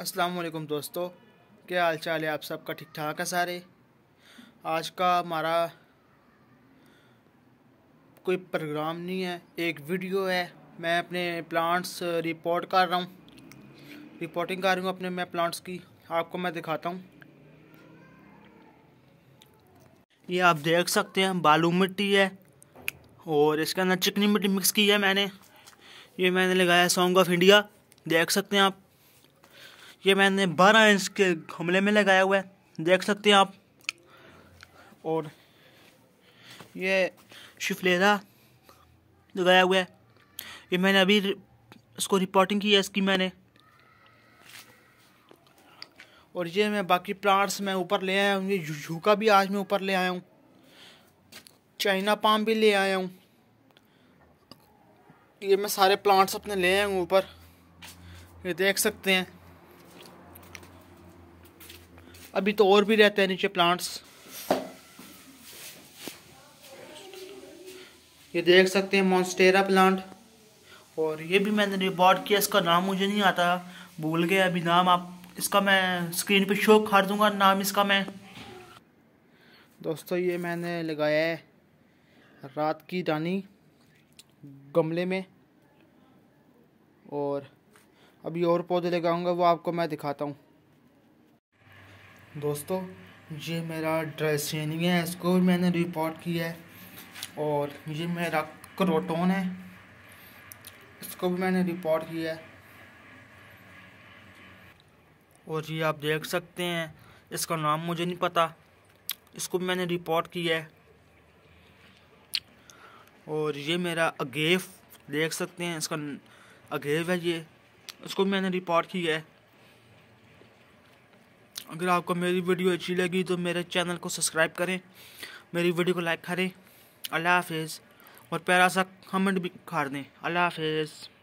अस्सलाम वालेकुम दोस्तों क्या हाल चाल है आप सबका ठीक ठाक है सारे आज का हमारा कोई प्रोग्राम नहीं है एक वीडियो है मैं अपने प्लांट्स रिपोर्ट कर रहा हूँ रिपोर्टिंग कर रही हूँ अपने मैं प्लांट्स की आपको मैं दिखाता हूँ ये आप देख सकते हैं बालू मिट्टी है और इसके अंदर चिकनी मिट्टी मिक्स की है मैंने ये मैंने लगाया सॉन्ग ऑफ इंडिया देख सकते हैं आप ये मैंने 12 इंच के घमले में लगाया हुआ है देख सकते हैं आप और ये शिफलेरा लगाया हुआ है ये मैंने अभी इसको रिपोर्टिंग की है इसकी मैंने और ये मैं बाकी प्लांट्स मैं ऊपर ले आया हूँ ये झूका भी आज मैं ऊपर ले आया हूँ चाइना पाम भी ले आया हूँ ये मैं सारे प्लांट्स अपने ले आया हूँ ऊपर ये देख सकते हैं अभी तो और भी रहते हैं नीचे प्लांट्स ये देख सकते हैं मॉन्स्टेरा प्लांट और ये भी मैंने रिकॉर्ड किया इसका नाम मुझे नहीं आता भूल गया अभी नाम आप इसका मैं स्क्रीन पे शो कर दूंगा नाम इसका मैं दोस्तों ये मैंने लगाया है रात की रानी गमले में और अभी और पौधे लगाऊंगा वो आपको मैं दिखाता हूँ दोस्तों ये मेरा ड्रेसिनी है इसको भी मैंने रिपोर्ट किया है और ये मेरा क्रोटोन है इसको भी मैंने रिपोर्ट किया है और ये आप देख सकते हैं इसका नाम मुझे नहीं पता इसको भी मैंने रिपोर्ट किया है और ये मेरा अगेव देख सकते हैं इसका अगेव है ये इसको भी मैंने रिपोर्ट किया है अगर आपको मेरी वीडियो अच्छी लगी तो मेरे चैनल को सब्सक्राइब करें मेरी वीडियो को लाइक करें अल्लाह हाफिज़ और प्यारा सा कमेंट भी खा दें अल्लाह हाफिज़